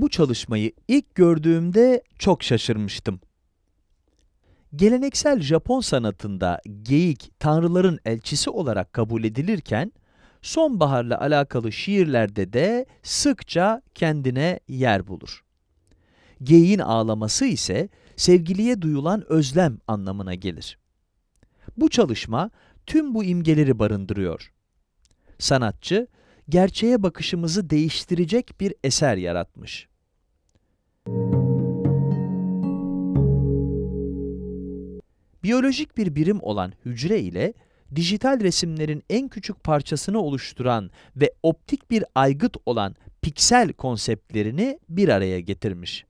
Bu çalışmayı ilk gördüğümde çok şaşırmıştım. Geleneksel Japon sanatında geyik tanrıların elçisi olarak kabul edilirken, sonbaharla alakalı şiirlerde de sıkça kendine yer bulur. Geyiğin ağlaması ise sevgiliye duyulan özlem anlamına gelir. Bu çalışma tüm bu imgeleri barındırıyor. Sanatçı, gerçeğe bakışımızı değiştirecek bir eser yaratmış. biyolojik bir birim olan hücre ile dijital resimlerin en küçük parçasını oluşturan ve optik bir aygıt olan piksel konseptlerini bir araya getirmiş.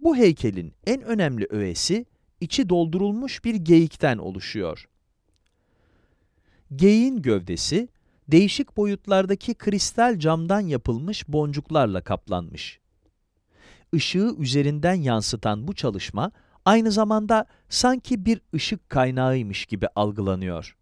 Bu heykelin en önemli öğesi, içi doldurulmuş bir geyikten oluşuyor. Geyiğin gövdesi, değişik boyutlardaki kristal camdan yapılmış boncuklarla kaplanmış. Işığı üzerinden yansıtan bu çalışma, aynı zamanda sanki bir ışık kaynağıymış gibi algılanıyor.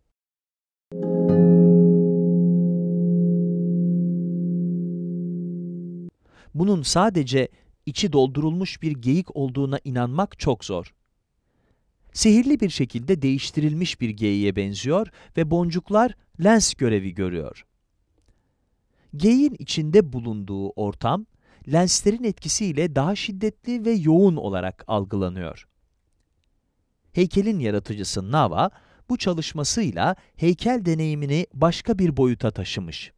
Bunun sadece içi doldurulmuş bir geyik olduğuna inanmak çok zor. Sihirli bir şekilde değiştirilmiş bir geyiğe benziyor ve boncuklar lens görevi görüyor. Geyiğin içinde bulunduğu ortam, lenslerin etkisiyle daha şiddetli ve yoğun olarak algılanıyor heykelin yaratıcısı Nava, bu çalışmasıyla heykel deneyimini başka bir boyuta taşımış.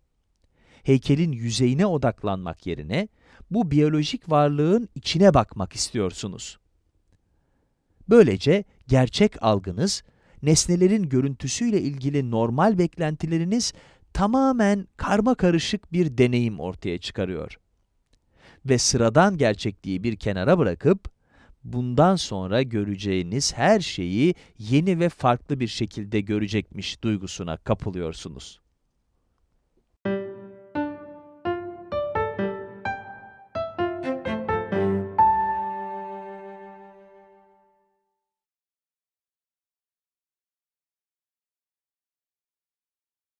Heykelin yüzeyine odaklanmak yerine, bu biyolojik varlığın içine bakmak istiyorsunuz. Böylece gerçek algınız, nesnelerin görüntüsüyle ilgili normal beklentileriniz tamamen karma karışık bir deneyim ortaya çıkarıyor. Ve sıradan gerçekliği bir kenara bırakıp bundan sonra göreceğiniz her şeyi yeni ve farklı bir şekilde görecekmiş duygusuna kapılıyorsunuz.